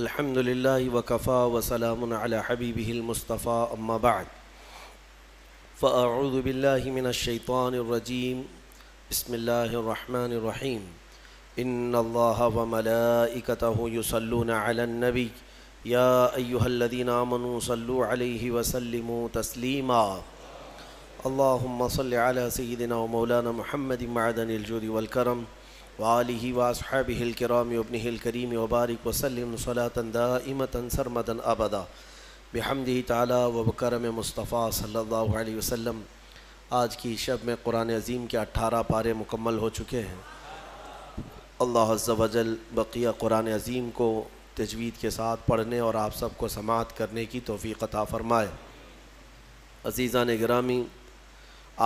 अलहमदिल्ला वकफ़ा वसलाम हबीबलमस्तफ़ा अम्माबाद फ़ाउदबिल्लिमिनशैतरजीम बसमीम इन वमलाइकत यसल्लनबी या अयुहल्लदीनामन सल्लु अलैहि वसल्लम तस्लीमा अल्लाहुम्म सल्लि अला सय्यिदिना मौलाना मुहम्मद मदनिल जुदी वल करम वाली वासहब हिल कराम वबन हिल करीम वबारक वसलम सलातंदा इमतन सरमदन आबदा बेहमदी ताली व करम मुस्तफ़ा सल्ला आज की शब में कुरान अजीम के अट्ठारह पारे मुकम्मल हो चुके हैं अल्लाह वजल बकिया कुरान अजीम को तजवीद के साथ पढ़ने और आप सबको समात करने की तोफ़ी कता फ़रमाए अजीज़ा ने ग्रामी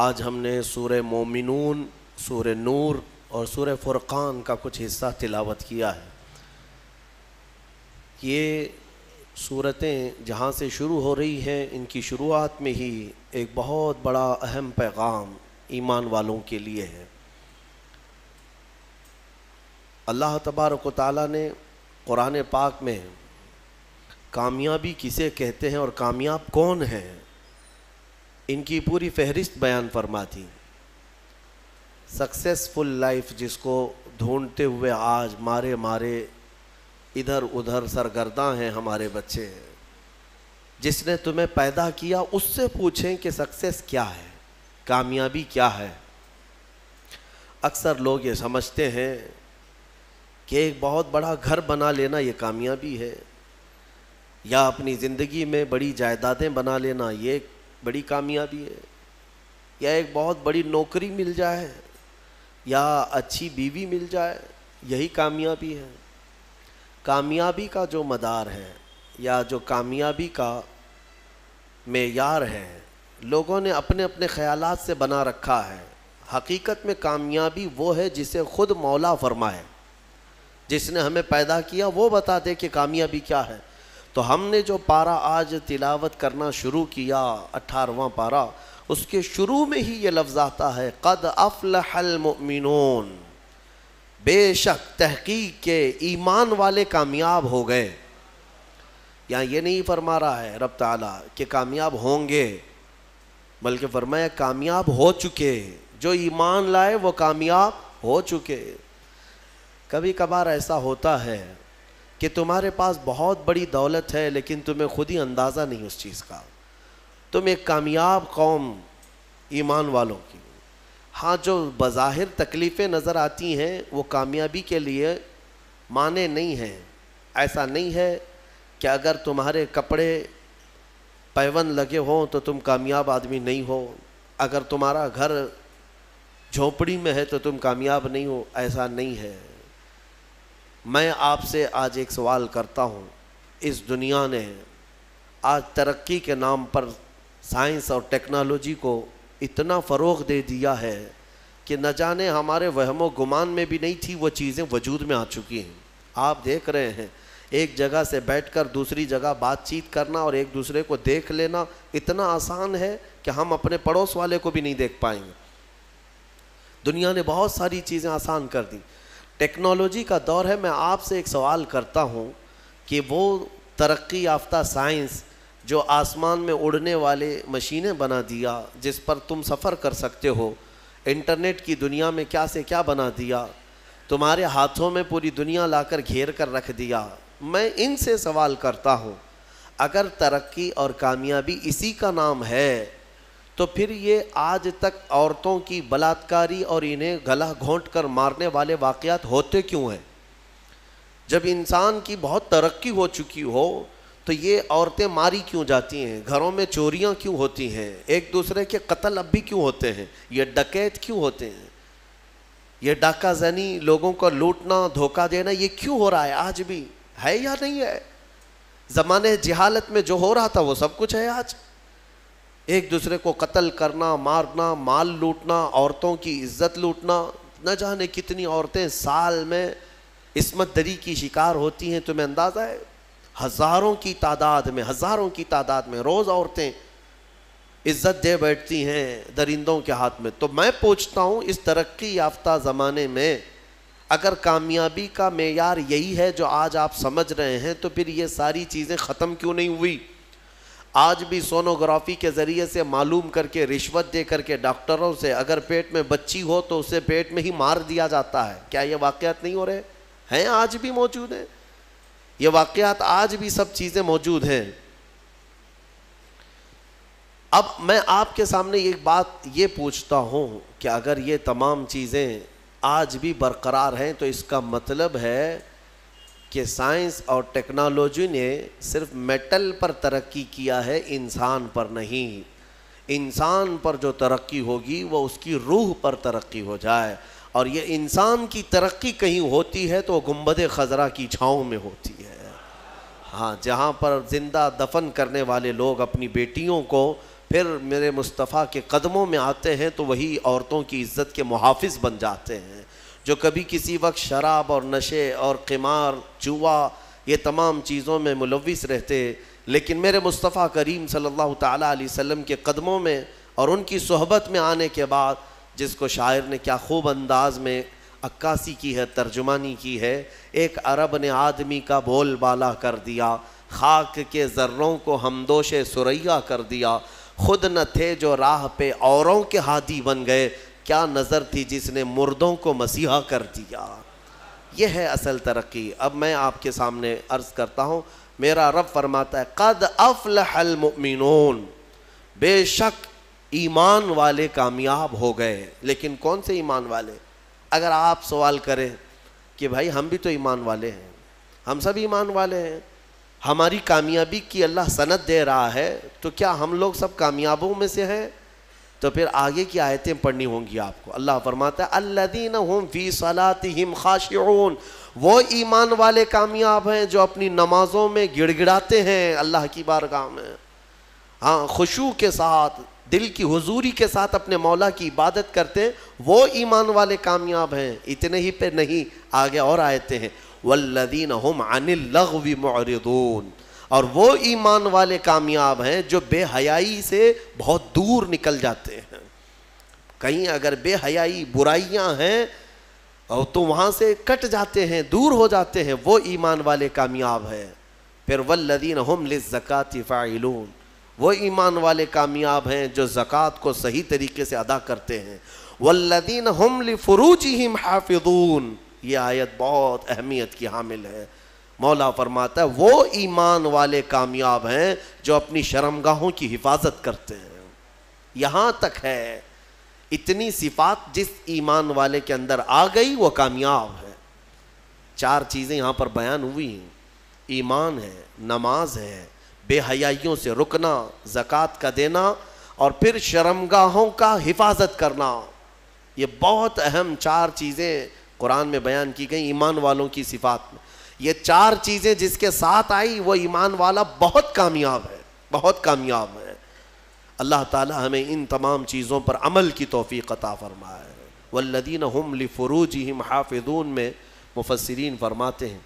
आज हमने सूर मोमिन सूर नूर और सूर्य फुरक़ान का कुछ हिस्सा तिलावत किया है ये सूरतें जहाँ से शुरू हो रही हैं इनकी शुरुआत में ही एक बहुत बड़ा अहम पैगाम ईमान वालों के लिए है अल्लाह तबारक ताली ने क़ुरान पाक में कामयाबी किसे कहते हैं और कामयाब कौन है इनकी पूरी फहरिस्त बयान फरमा थी सक्सेसफुल लाइफ जिसको ढूंढते हुए आज मारे मारे इधर उधर सरगर्दा हैं हमारे बच्चे हैं जिसने तुम्हें पैदा किया उससे पूछें कि सक्सेस क्या है कामयाबी क्या है अक्सर लोग ये समझते हैं कि एक बहुत बड़ा घर बना लेना ये कामयाबी है या अपनी ज़िंदगी में बड़ी जायदादें बना लेना ये बड़ी कामयाबी है या एक बहुत बड़ी नौकरी मिल जाए या अच्छी बीवी मिल जाए यही कामयाबी है कामयाबी का जो मदार है या जो कामयाबी का मैार है लोगों ने अपने अपने ख्याल से बना रखा है हकीकत में कामयाबी वो है जिसे खुद मौला फरमाए जिसने हमें पैदा किया वो बता दे कि कामयाबी क्या है तो हमने जो पारा आज तिलावत करना शुरू किया अठारवा पारा उसके शुरू में ही ये लफ्ज़ आता है कद अफलहलमिन बेशक तहकीक के ईमान वाले कामयाब हो गए यहाँ ये नहीं फरमा रहा है रब ताला कि कामयाब होंगे बल्कि फरमाया कामयाब हो चुके जो ईमान लाए वो कामयाब हो चुके कभी कभार ऐसा होता है कि तुम्हारे पास बहुत बड़ी दौलत है लेकिन तुम्हें खुद ही अंदाज़ा नहीं उस चीज़ का तुम एक कामयाब कौम ईमान वालों की हाँ जो बज़ाहिर तकलीफ़ें नज़र आती हैं वो कामयाबी के लिए माने नहीं हैं ऐसा नहीं है कि अगर तुम्हारे कपड़े पैवन लगे हों तो तुम कामयाब आदमी नहीं हो अगर तुम्हारा घर झोपड़ी में है तो तुम कामयाब नहीं हो ऐसा नहीं है मैं आपसे आज एक सवाल करता हूँ इस दुनिया ने आज तरक्की के नाम पर साइंस और टेक्नोलॉजी को इतना फ़रोग दे दिया है कि न जाने हमारे वहमो गुमान में भी नहीं थी वो चीज़ें वजूद में आ चुकी हैं आप देख रहे हैं एक जगह से बैठकर दूसरी जगह बातचीत करना और एक दूसरे को देख लेना इतना आसान है कि हम अपने पड़ोस वाले को भी नहीं देख पाएंगे दुनिया ने बहुत सारी चीज़ें आसान कर दी टेक्नोलॉजी का दौर है मैं आपसे एक सवाल करता हूँ कि वो तरक्की याफ्ता साइंस जो आसमान में उड़ने वाले मशीनें बना दिया जिस पर तुम सफ़र कर सकते हो इंटरनेट की दुनिया में क्या से क्या बना दिया तुम्हारे हाथों में पूरी दुनिया लाकर घेर कर रख दिया मैं इनसे सवाल करता हूँ अगर तरक्की और कामयाबी इसी का नाम है तो फिर ये आज तक औरतों की बलात्कारी और इन्हें गला घोंट कर मारने वाले वाकयात होते क्यों हैं जब इंसान की बहुत तरक्की हो चुकी हो तो ये औरतें मारी क्यों जाती हैं घरों में चोरियां क्यों होती हैं एक दूसरे के कत्ल अब भी क्यों होते हैं ये डकैत क्यों होते हैं ये डाका जनी लोगों को लूटना धोखा देना ये क्यों हो रहा है आज भी है या नहीं है ज़माने जहालत में जो हो रहा था वो सब कुछ है आज एक दूसरे को कत्ल करना मारना माल लूटना औरतों की इज्जत लूटना न जाने कितनी औरतें साल में इसमत दरी की शिकार होती हैं तुम्हें अंदाज़ा है हज़ारों की तादाद में हज़ारों की तादाद में रोज़ औरतें इज्जत दे बैठती हैं दरिंदों के हाथ में तो मैं पूछता हूँ इस तरक्की याफ्ता ज़माने में अगर कामयाबी का मैार यही है जो आज आप समझ रहे हैं तो फिर ये सारी चीज़ें ख़त्म क्यों नहीं हुई आज भी सोनोग्राफी के ज़रिए से मालूम करके रिश्वत दे करके डॉक्टरों से अगर पेट में बच्ची हो तो उसे पेट में ही मार दिया जाता है क्या ये वाक़ात नहीं हो रहे हैं आज भी मौजूद हैं ये वाक़ात आज भी सब चीज़ें मौजूद हैं अब मैं आपके सामने एक बात ये पूछता हूँ कि अगर ये तमाम चीज़ें आज भी बरकरार हैं तो इसका मतलब है कि साइंस और टेक्नोलॉजी ने सिर्फ मेटल पर तरक्की किया है इंसान पर नहीं इंसान पर जो तरक्की होगी वह उसकी रूह पर तरक्की हो जाए और ये इंसान की तरक्की कहीं होती है तो गुम्बद खजरा की छाँव में होती है हाँ जहाँ पर ज़िंदा दफन करने वाले लोग अपनी बेटियों को फिर मेरे मुस्तफ़ा के कदमों में आते हैं तो वही औरतों की इज़्ज़त के मुहाफ़ बन जाते हैं जो कभी किसी वक्त शराब और नशे और किमार चूआ ये तमाम चीज़ों में मुलविस रहते लेकिन मेरे मुस्तफ़ा करीम सल्लल्लाहु अलैहि वसल्लम के कदमों में और उनकी सोहबत में आने के बाद जिसको शायर ने क्या खूब अंदाज में अक्कासी की है तर्जुमानी की है एक अरब ने आदमी का बोल बाला कर दिया खाक के जर्रों को हमदोश सुरैया कर दिया खुद न थे जो राह पे औरों के हादी बन गए क्या नज़र थी जिसने मुर्दों को मसीहा कर दिया यह है असल तरक्की अब मैं आपके सामने अर्ज़ करता हूँ मेरा रब फरमाता है कद अफलमिन बेशक ईमान वाले कामयाब हो गए लेकिन कौन से ईमान वाले अगर आप सवाल करें कि भाई हम भी तो ईमान वाले हैं हम सब ईमान वाले हैं हमारी कामयाबी की अल्लाह सनत दे रहा है तो क्या हम लोग सब कामयाबों में से हैं तो फिर आगे की आयतें पढ़नी होंगी आपको अल्लाह फरमाता है हम फ़ी सलातिम खाशियन वो ईमान वाले कामयाब हैं जो अपनी नमाज़ों में गिड़गिड़ाते हैं अल्लाह की बारगाह में हाँ खुशू के साथ दिल की हुजूरी के साथ अपने मौला की इबादत करते हैं वो ईमान वाले कामयाब हैं इतने ही पे नहीं आगे और आयते हैं वल्लदीन हम अनिल लगवी मौरदून और वो ईमान वाले कामयाब हैं जो बेहयाई से बहुत दूर निकल जाते हैं कहीं अगर बेहयाई बुराइयां हैं और तो वहाँ से कट जाते हैं दूर हो जाते हैं वो ईमान वाले कामयाब हैं फिर वल्लीन हम ज़क़ात फ़ाइलून वो ईमान वाले कामयाब हैं जो ज़क़ात को सही तरीके से अदा करते हैं वल्लीन हम ही हाफिदून ये आयत बहुत अहमियत की हामिल है मौला फरमाता है वो ईमान वाले कामयाब हैं जो अपनी शर्मगाहों की हिफाजत करते हैं यहाँ तक है इतनी सिफात जिस ईमान वाले के अंदर आ गई वो कामयाब है चार चीज़ें यहाँ पर बयान हुई हैं ईमान है नमाज है बेहयाइयों से रुकना ज़क़़त का देना और फिर शर्मगाहों का हिफाजत करना ये बहुत अहम चार चीज़ें कुरान में बयान की गई ईमान वालों की सिफात में ये चार चीजें जिसके साथ आई वो ईमान वाला बहुत कामयाब है बहुत कामयाब है अल्लाह ताला हमें इन तमाम चीज़ों पर अमल की तोफ़ी कता फ़रमाए वल्लदीन हम फ़रूज हम हाफिदून में मुफसरीन फरमाते हैं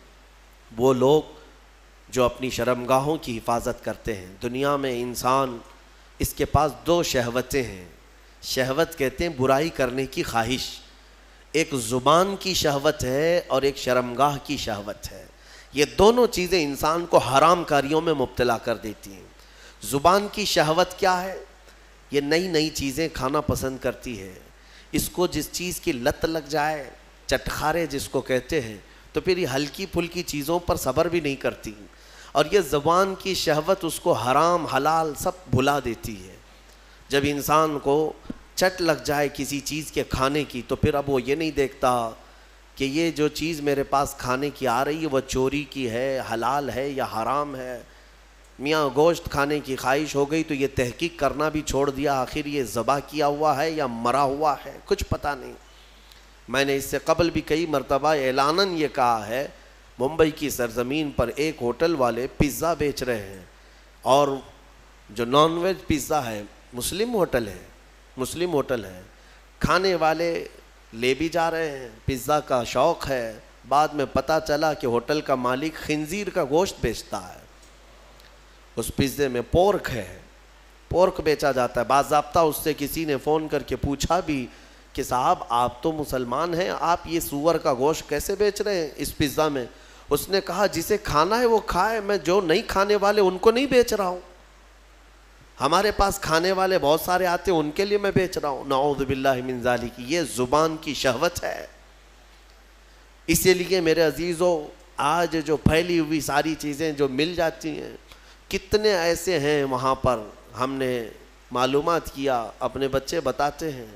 वो लोग जो अपनी शर्मगाहों की हिफाजत करते हैं दुनिया में इंसान इसके पास दो शहवतें हैं शहवत कहते हैं बुराई करने की ख्वाहिश एक ज़ुबान की शहवत है और एक शर्मगाह की शहवत है ये दोनों चीज़ें इंसान को हराम कारियों में मुबतला कर देती हैं ज़ुबान की शहवत क्या है ये नई नई चीज़ें खाना पसंद करती है इसको जिस चीज़ की लत लग जाए चटखारे जिसको कहते हैं तो फिर ये हल्की फुल्की चीज़ों पर सब्र भी नहीं करती और ये ज़बान की शहवत उसको हराम हलाल सब भुला देती है जब इंसान को चट लग जाए किसी चीज़ के खाने की तो फिर अब वो ये नहीं देखता कि ये जो चीज़ मेरे पास खाने की आ रही है वह चोरी की है हलाल है या हराम है मियाँ गोश्त खाने की ख्वाहिश हो गई तो ये तहकीक करना भी छोड़ दिया आखिर ये ज़बा किया हुआ है या मरा हुआ है कुछ पता नहीं मैंने इससे कबल भी कई मरतबा ऐलानन ये कहा है मुंबई की सरजमीन पर एक होटल वाले पिज़्ज़ा बेच रहे हैं और जो नॉन वेज पिज़्ज़ा है मुस्लिम होटल है मुस्लिम होटल है खाने वाले ले भी जा रहे हैं पिज़्ज़ा का शौक़ है बाद में पता चला कि होटल का मालिक खंजीर का गोश्त बेचता है उस पिज़्ज़े में पोर्क है पोर्क बेचा जाता है बाबा उससे किसी ने फ़ोन करके पूछा भी कि साहब आप तो मुसलमान हैं आप ये सूअर का गोश्त कैसे बेच रहे हैं इस पिज़्ज़ा में उसने कहा जिसे खाना है वो खाए मैं जो नहीं खाने वाले उनको नहीं बेच रहा हूँ हमारे पास खाने वाले बहुत सारे आते हैं उनके लिए मैं बेच रहा हूँ नाउदबिल्लाजाली की ये ज़ुबान की शहवत है इसीलिए मेरे अजीज़ों आज जो फैली हुई सारी चीज़ें जो मिल जाती हैं कितने ऐसे हैं वहाँ पर हमने मालूम किया अपने बच्चे बताते हैं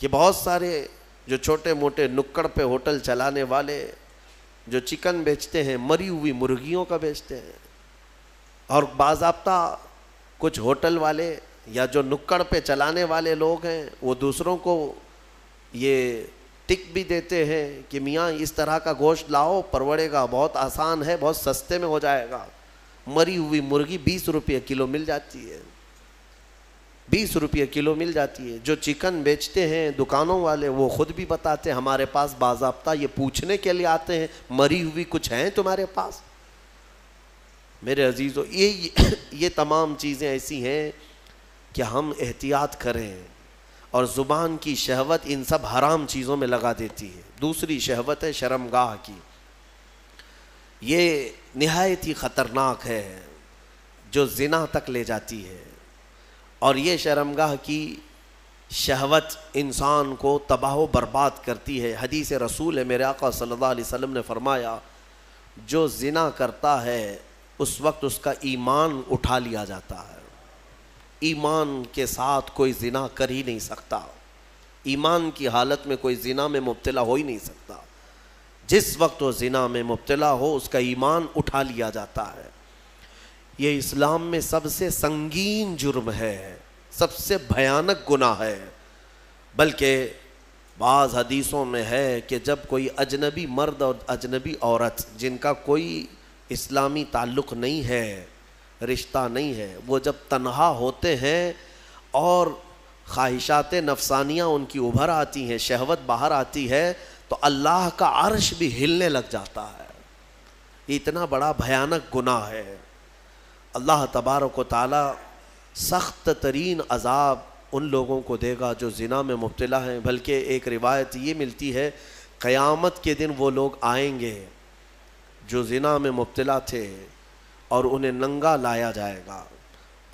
कि बहुत सारे जो छोटे मोटे नुक्कड़ पे होटल चलाने वाले जो चिकन बेचते हैं मरी हुई मुर्गियों का बेचते हैं और बाबा कुछ होटल वाले या जो नुक्कड़ पे चलाने वाले लोग हैं वो दूसरों को ये टिक भी देते हैं कि मियाँ इस तरह का गोश्त लाओ परवड़ेगा बहुत आसान है बहुत सस्ते में हो जाएगा मरी हुई मुर्गी बीस रुपये किलो मिल जाती है बीस रुपये किलो मिल जाती है जो चिकन बेचते हैं दुकानों वाले वो खुद भी बताते हैं हमारे पास बाजाबता ये पूछने के लिए आते हैं मरी हुई कुछ हैं तुम्हारे पास मेरे अजीज़ों ये ये तमाम चीज़ें ऐसी हैं कि हम एहतियात करें और ज़ुबान की शहवत इन सब हराम चीज़ों में लगा देती है दूसरी शहवत है शर्मगाह की ये नहायत ही ख़तरनाक है जो जिना तक ले जाती है और ये शर्मगाह की शहवत इंसान को तबाह बर्बाद करती है हदीस रसूल है मेरे आका सल्लल्लाहु अलैहि वसल्लम ने फरमाया जो जिना करता है उस वक्त उसका ईमान उठा लिया जाता है ईमान के साथ कोई जिना कर ही नहीं सकता ईमान की हालत में कोई जिना में मुबतला हो ही नहीं सकता जिस वक्त वो जिना में मुबतला हो उसका ईमान उठा लिया जाता है ये इस्लाम में सबसे संगीन जुर्म है सबसे भयानक गुना है बल्कि बाज़ हदीसों में है कि जब कोई अजनबी मर्द और अजनबी औरत जिनका कोई इस्लामी ताल्लुक़ नहीं है रिश्ता नहीं है वो जब तनहा होते हैं और ख्वाहिशात नफसानियाँ उनकी उभर आती हैं शहवत बाहर आती है तो अल्लाह का अर्श भी हिलने लग जाता है इतना बड़ा भयानक गुनाह है अल्लाह तबारक ताली सख्त तरीन अजाब उन लोगों को देगा जो जिना में मुबतला हैं बल्कि एक रिवायत ये मिलती है क़यामत के दिन वो लोग आएंगे जो जिना में मुबतला थे और उन्हें नंगा लाया जाएगा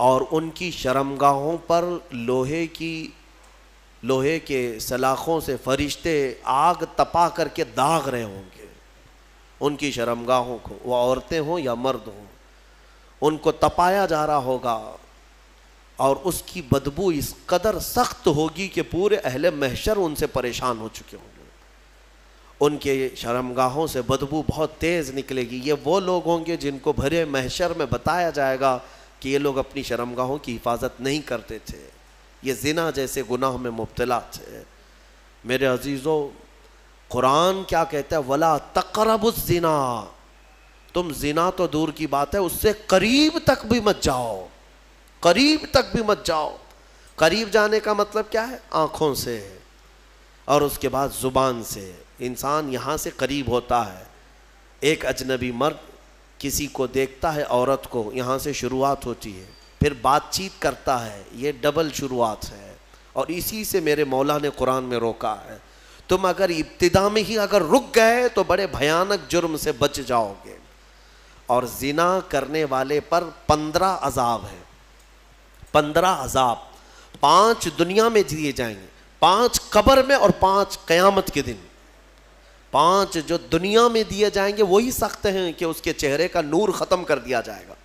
और उनकी शर्मगाहों पर लोहे की लोहे के सलाखों से फरिश्ते आग तपा करके दाग रहे होंगे उनकी शर्मगाहों को वह औरतें हों या मर्द हों उनको तपाया जा रहा होगा और उसकी बदबू इस कदर सख्त होगी कि पूरे अहले महशर उनसे परेशान हो चुके हों उनके शर्मगाहों से बदबू बहुत तेज़ निकलेगी ये वो लोग होंगे जिनको भरे महशर में बताया जाएगा कि ये लोग अपनी शर्मगाहों की हिफाजत नहीं करते थे ये जिना जैसे गुनाह में मुबतला थे मेरे अजीज़ों कुरान क्या कहता है वला तकरब जिना तुम जिना तो दूर की बात है उससे करीब तक भी मत जाओ करीब तक भी मत जाओ करीब जाने का मतलब क्या है आँखों से और उसके बाद ज़ुबान से इंसान यहाँ से करीब होता है एक अजनबी मर्द किसी को देखता है औरत को यहाँ से शुरुआत होती है फिर बातचीत करता है ये डबल शुरुआत है और इसी से मेरे मौला ने कुरान में रोका है तुम अगर इब्तदा में ही अगर रुक गए तो बड़े भयानक जुर्म से बच जाओगे और जिना करने वाले पर पंद्रह अजाब है पंद्रह अजाब पांच दुनिया में दिए जाएंगे पांच कबर में और पांच कयामत के दिन पांच जो दुनिया में दिए जाएंगे वही सख्त हैं कि उसके चेहरे का नूर ख़त्म कर दिया जाएगा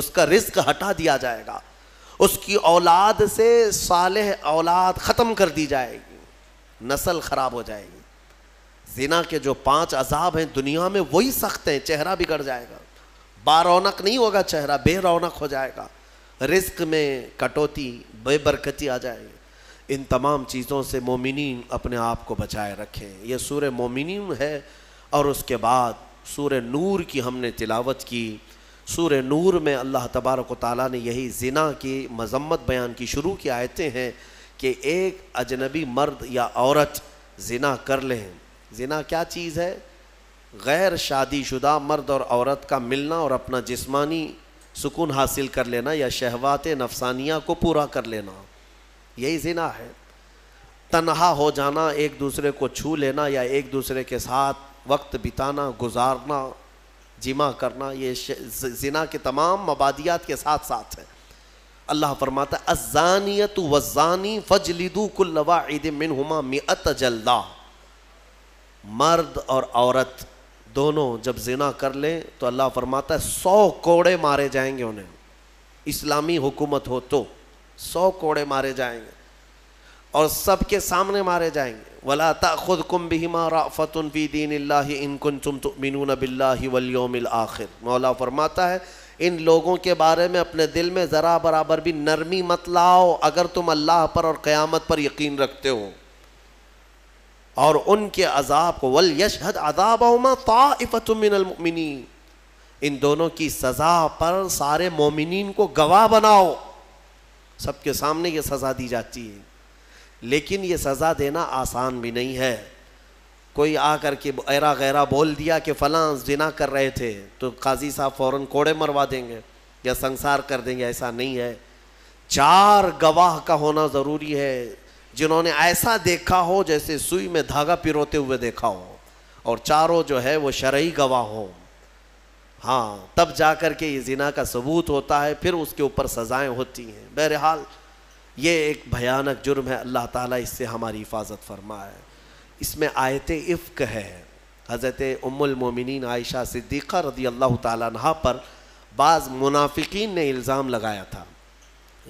उसका रिस्क हटा दिया जाएगा उसकी औलाद से साल औलाद ख़त्म कर दी जाएगी नस्ल ख़राब हो जाएगी जिना के जो पांच अजाब हैं दुनिया में वही सख्त हैं चेहरा बिगड़ जाएगा बारौनक नहीं होगा चेहरा बेरौनक हो जाएगा रिस्क में कटौती बेबरकती आ जाएगी इन तमाम चीज़ों से मोमिन अपने आप को बचाए रखें यह सूर मोमिन है और उसके बाद सूर नूर की हमने तिलावत की सूर नूर में अल्लाह तबारक ताली ने यही जिना की मजम्मत बयान की शुरू की आयतें हैं कि एक अजनबी मर्द या औरत जिना कर लें जिना क्या चीज़ है गैर शादीशुदा मर्द और औरत का मिलना और अपना जिस्मानी सुकून हासिल कर लेना या शहवात नफसानिया को पूरा कर लेना यही जिना है तनहा हो जाना एक दूसरे को छू लेना या एक दूसरे के साथ वक्त बिताना गुजारना जिमा करना ये जिना के तमाम मबादियात के साथ साथ है अल्लाह फरमाता अजानियत वजानी फज लिदू ईद मिन हुमा मियत जल्दा मर्द और औरत दोनों जब जिना कर लें तो अल्लाह फरमाता है सौ कोड़े मारे जाएंगे उन्हें इस्लामी हुकूमत हो तो सौ कोड़े मारे जाएंगे और सबके सामने मारे जाएंगे वलाता खुद कुम बिहिमा फ़ी दीन आखिर मौला फरमाता है इन लोगों के बारे में अपने दिल में ज़रा बराबर भी नरमी मत लाओ अगर तुम अल्लाह पर और क़यामत पर यकीन रखते हो और उनके अजाब को वल यशहद अजाब इन दोनों की सज़ा पर सारे मोमिन को गवाह बनाओ सबके सामने ये सज़ा दी जाती है लेकिन ये सज़ा देना आसान भी नहीं है कोई आ कर के ऐरा गैरा बोल दिया कि फ़लाँ जिना कर रहे थे तो काजी साहब फ़ौर कोड़े मरवा देंगे या संसार कर देंगे ऐसा नहीं है चार गवाह का होना ज़रूरी है जिन्होंने ऐसा देखा हो जैसे सुई में धागा पिरोते हुए देखा हो और चारों जो है वो शरई गवाह हों हाँ तब जाकर के ये जिना का सबूत होता है फिर उसके ऊपर सज़ाएं होती हैं बहरहाल ये एक भयानक जुर्म है अल्लाह ताला इससे हमारी हिफाजत फरमाए इसमें आयत इफ़्क है हज़रत उम्मिन आयशा सिद्दीक़ा रदी अल्लाह तहा पर बाज़ मुनाफिकीन ने इल्ज़ाम लगाया था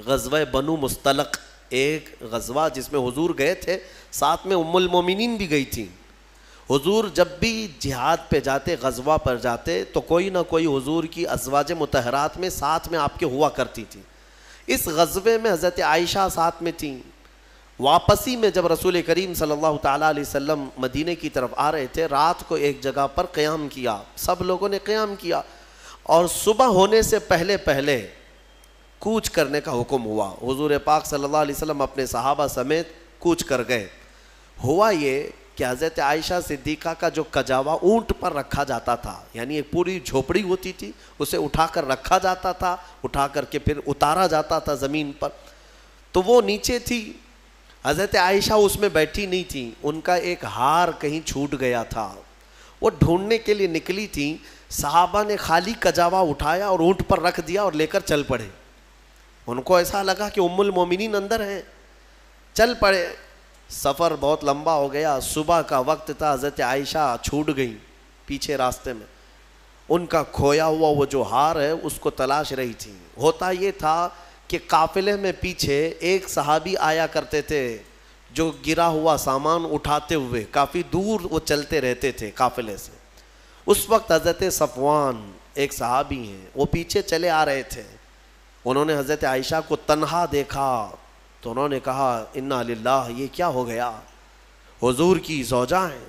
गजव बनु मुस्तलक एक गजवा जिसमें हुजूर गए थे साथ में उम्मिन भी गई थी हुजूर जब भी जिहाद पे जाते गजवा पर जाते तो कोई ना कोई हुजूर की अजवाज मतहरात में साथ में आपके हुआ करती थी इस गजबे में हज़रत आयशा साथ में थी वापसी में जब रसूल करीम सल्लल्लाहु अलैहि वसल्लम मदीने की तरफ आ रहे थे रात को एक जगह पर क़याम किया सब लोगों ने क़याम किया और सुबह होने से पहले पहले कूच करने का हुक्म हुआ हुजूर पाक सल्लल्लाहु अलैहि वसल्लम अपने सहाबा समेत कूच कर गए हुआ ये कि हज़रत आयशा सिद्दीक़ा का जो कजावा ऊँट पर रखा जाता था यानी एक पूरी झोपड़ी होती थी उसे उठाकर रखा जाता था उठा करके फिर उतारा जाता था ज़मीन पर तो वो नीचे थी हज़रत आयशा उसमें बैठी नहीं थी उनका एक हार कहीं छूट गया था वो ढूंढने के लिए निकली थी साहबा ने खाली कजावा उठाया और ऊँट पर रख दिया और लेकर चल पड़े उनको ऐसा लगा कि उमुल मोमिन अंदर हैं चल पड़े सफ़र बहुत लंबा हो गया सुबह का वक्त था हज़रत आयशा छूट गई पीछे रास्ते में उनका खोया हुआ वो जो हार है उसको तलाश रही थी होता ये था कि काफ़िले में पीछे एक सहाबी आया करते थे जो गिरा हुआ सामान उठाते हुए काफ़ी दूर वो चलते रहते थे काफ़िले से उस वक्त हज़रत सफवान एक सहाबी हैं वो पीछे चले आ रहे थे उन्होंने हज़रत आयशा को तनहा देखा तो उन्होंने कहा इन्ना लाला ये क्या हो गया हुजूर की सौजा हैं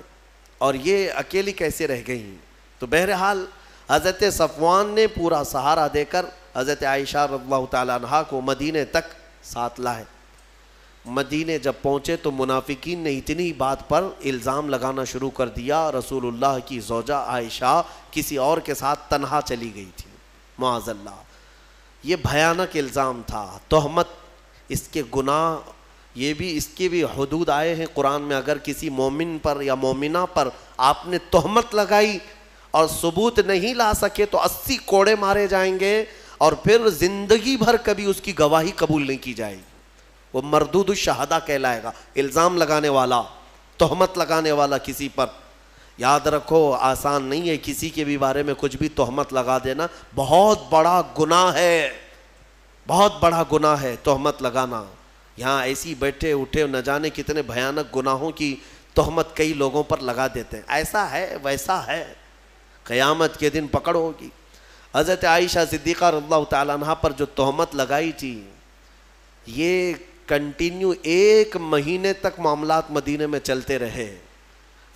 और ये अकेली कैसे रह गई तो बहरहाल हज़रत सफ़वान ने पूरा सहारा देकर हज़रत आयशा रबा तहा को मदीने तक साथ लाए मदीने जब पहुँचे तो मुनाफिकीन ने इतनी बात पर इल्ज़ाम लगाना शुरू कर दिया रसूलुल्लाह की जोजा आयशा किसी और के साथ तनहा चली गई थी माजल्ला ये भयानक इल्ज़ाम था तोहमत इसके गुनाह ये भी इसके भी हदूद आए हैं कुरान में अगर किसी मोमिन पर या मोमिना पर आपने तहमत लगाई और सबूत नहीं ला सके तो अस्सी कोड़े मारे जाएंगे और फिर ज़िंदगी भर कभी उसकी गवाही कबूल नहीं की जाएगी वो मरदूद शहादा कहलाएगा इल्ज़ाम लगाने वाला तहमत लगाने वाला किसी पर याद रखो आसान नहीं है किसी के भी बारे में कुछ भी तहमत लगा देना बहुत बड़ा गुनाह है बहुत बड़ा गुना है तोहमत लगाना यहाँ ऐसी बैठे उठे न जाने कितने भयानक गुनाहों की तोहमत कई लोगों पर लगा देते हैं ऐसा है वैसा है क़यामत के दिन पकड़ होगी हज़रत आयशा सिद्दीक़ा रल्ला तह पर जो तोहमत लगाई थी ये कंटिन्यू एक महीने तक मामला मदीने में चलते रहे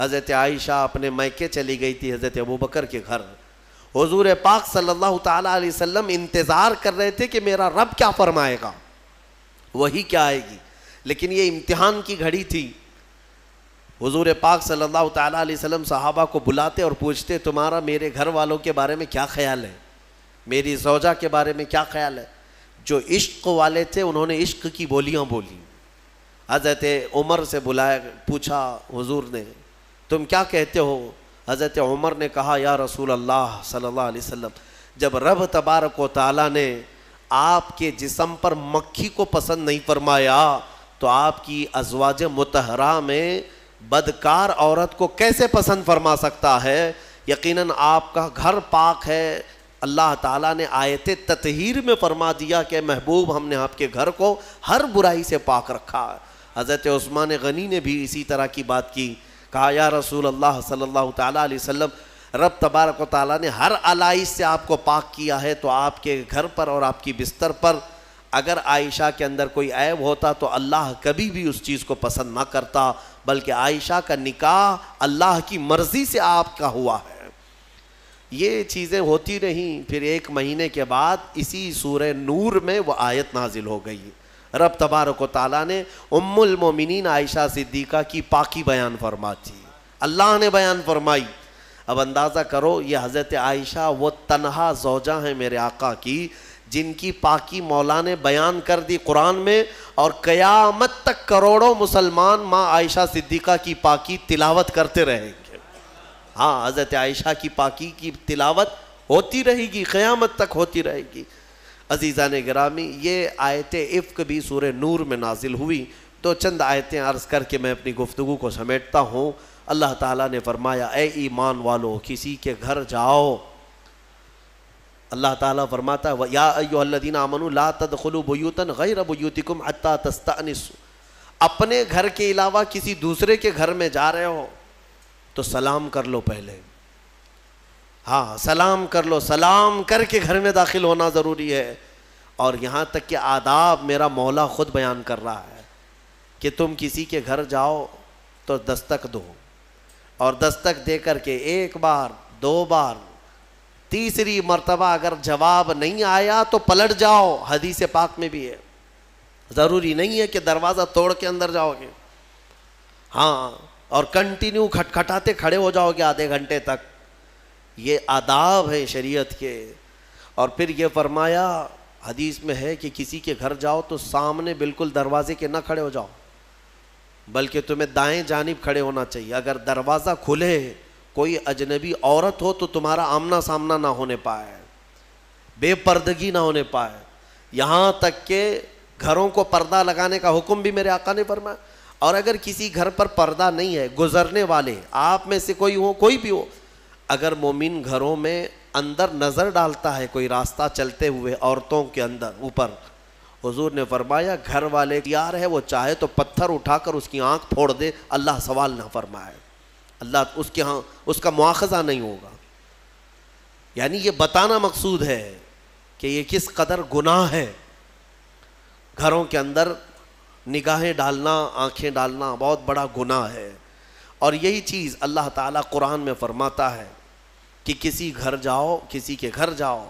हज़रत आयशा अपने मैके चली गई थी हज़रत अबू बकर के घर हजूर पाक सल्लल्लाहु अलैहि वसल्लम इंतज़ार कर रहे थे कि मेरा रब क्या फरमाएगा वही क्या आएगी लेकिन ये इम्तिहान की घड़ी थी हजूर पाक सल्लल्लाहु अलैहि वसल्लम साहबा को बुलाते और पूछते तुम्हारा मेरे घर वालों के बारे में क्या ख्याल है मेरी सौजा के बारे में क्या ख्याल है जो इश्क वाले थे उन्होंने इश्क की बोलियाँ बोली हजरत उमर से बुलाया पूछा हुजूर ने तुम क्या कहते हो हज़रत उमर ने कहा या रसूल अल्लाह सल्लल्लाहु अलैहि वसल्लम जब रब तबारक ताली ने आपके जिसम पर मक्खी को पसंद नहीं फरमाया तो आपकी अजवाज मतहरा में बदकार औरत को कैसे पसंद फरमा सकता है यकीनन आपका घर पाक है अल्लाह ताला ने आयत ततहीर में फरमा दिया कि महबूब हमने आपके घर को हर बुराई से पाक रखा हज़रत उस्मान गनी ने भी इसी तरह की बात की कहा या रसूल अल्लाह सल्लल्लाहु अलैहि वसल्लम रब तबारक ताली ने हर अलाई से आपको पाक किया है तो आपके घर पर और आपकी बिस्तर पर अगर आयशा के अंदर कोई ऐब होता तो अल्लाह कभी भी उस चीज़ को पसंद ना करता बल्कि आयशा का निकाह अल्लाह की मर्ज़ी से आपका हुआ है ये चीज़ें होती रहीं फिर एक महीने के बाद इसी सूर नूर में वह आयत नाजिल हो गई रब तबारक ताला ने उम्मुल मोमिनीन आयशा सिद्दीका की पाकी बयान फरमा थी अल्लाह ने बयान फरमाई अब अंदाज़ा करो ये हज़रत आयशा वो तनहा जोजा हैं मेरे आका की जिनकी पाकी मौला ने बयान कर दी कुरान में और क़यामत तक करोड़ों मुसलमान माँ आयशा सिद्दीका की पाकी तिलावत करते रहेंगे हाँ हज़रत आयशा की पाकी की तिलावत होती रहेगी क़यामत तक होती रहेगी अजीज़ा ने ग्रामी ये आयत इफ़ भी सूर नूर में नाजिल हुई तो चंद आयतें अर्ज़ करके मैं अपनी गुफ्तु को समेटता हूँ अल्लाह ताला ने फरमाया ए ईमान वालो किसी के घर जाओ अल्लाह ताला फरमाता है या अयोल्लिन आमनु ला तदखलु बुयूतन गैर बुयूतिकुम अत्ता तस्तानिस अपने घर के अलावा किसी दूसरे के घर में जा रहे हो तो सलाम कर लो पहले हाँ सलाम कर लो सलाम करके घर में दाखिल होना ज़रूरी है और यहाँ तक कि आदाब मेरा मौला ख़ुद बयान कर रहा है कि तुम किसी के घर जाओ तो दस्तक दो और दस्तक दे करके एक बार दो बार तीसरी मर्तबा अगर जवाब नहीं आया तो पलट जाओ से पाक में भी है ज़रूरी नहीं है कि दरवाज़ा तोड़ के अंदर जाओगे हाँ और कंटिन्यू खटखटाते खड़े हो जाओगे आधे घंटे तक ये आदाब हैं शरीयत के और फिर ये फरमाया हदीस में है कि किसी के घर जाओ तो सामने बिल्कुल दरवाजे के ना खड़े हो जाओ बल्कि तुम्हें दाएं जानब खड़े होना चाहिए अगर दरवाज़ा खुले कोई अजनबी औरत हो तो तुम्हारा आमना सामना ना होने पाए बेपर्दगी ना होने पाए यहाँ तक के घरों को पर्दा लगाने का हुक्म भी मेरे आका ने फरमाया और अगर किसी घर पर पर्दा नहीं है गुजरने वाले आप में से कोई हो कोई भी हो अगर मोमिन घरों में अंदर नज़र डालता है कोई रास्ता चलते हुए औरतों के अंदर ऊपर हुजूर ने फरमाया घर वाले यार है वो चाहे तो पत्थर उठाकर उसकी आंख फोड़ दे अल्लाह सवाल ना फरमाए अल्लाह उसके यहाँ उसका मुआखजा नहीं होगा यानी ये बताना मकसूद है कि ये किस कदर गुनाह है घरों के अंदर निगाहें डालना आंखें डालना बहुत बड़ा गुनाह है और यही चीज़ अल्लाह ताला कुरान में फरमाता है कि किसी घर जाओ किसी के घर जाओ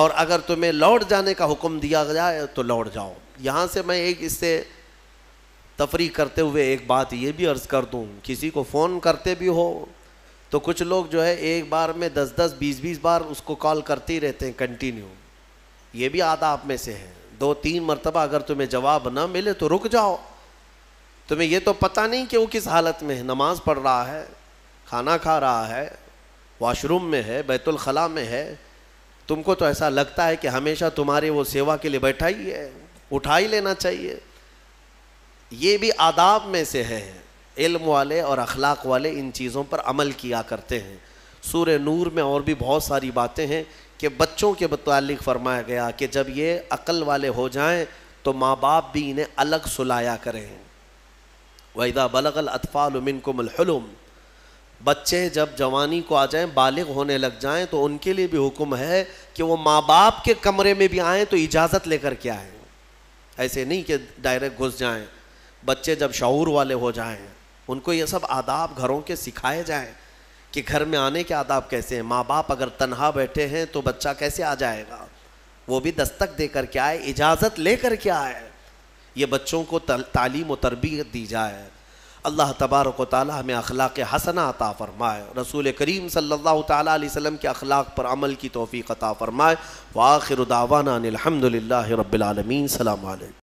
और अगर तुम्हें लौट जाने का हुक्म दिया जाए तो लौट जाओ यहाँ से मैं एक इससे तफरी करते हुए एक बात ये भी अर्ज़ कर दूँ किसी को फ़ोन करते भी हो तो कुछ लोग जो है एक बार में दस दस बीस बीस बार उसको कॉल करते ही रहते हैं कंटिन्यू ये भी आदा आप में से है दो तीन मरतबा अगर तुम्हें जवाब ना मिले तो रुक जाओ तुम्हें यह तो पता नहीं कि वो किस हालत में है नमाज़ पढ़ रहा है खाना खा रहा है वॉशरूम में है बैतुलखला में है तुमको तो ऐसा लगता है कि हमेशा तुम्हारे वो सेवा के लिए बैठा ही है उठा ही लेना चाहिए ये भी आदाब में से है इल्म वाले और अखलाक वाले इन चीज़ों पर अमल किया करते हैं सूर नूर में और भी बहुत सारी बातें हैं कि बच्चों के मतलब फरमाया गया कि जब ये अकल वाले हो जाएं तो माँ बाप भी इन्हें अलग सुलाया करें वहीदा बलगल अतफ़ालमिन को मलहलुम बच्चे जब जवानी को आ जाएं बालिग होने लग जाएं तो उनके लिए भी हुक्म है कि वो माँ बाप के कमरे में भी आएँ तो इजाज़त लेकर के आएँ ऐसे नहीं कि डायरेक्ट घुस जाएं बच्चे जब शहूर वाले हो जाएं उनको ये सब आदाब घरों के सिखाए जाएं कि घर में आने के आदाब कैसे हैं माँ बाप अगर तनहा बैठे हैं तो बच्चा कैसे आ जाएगा वो भी दस्तक दे कर आए इजाज़त ले कर आए ये बच्चों को तालीम व तरबियत दी जाए अल्लाह तबारक ताली हमें अखलाक हसना अता फ़रमाए रसूल करीम सल्ला तसम के अखलाक पर अमल की तोफ़ी अता फ़रमाए वाखिर दावाना अनिलहमदिल्ला रबालमीन सलाम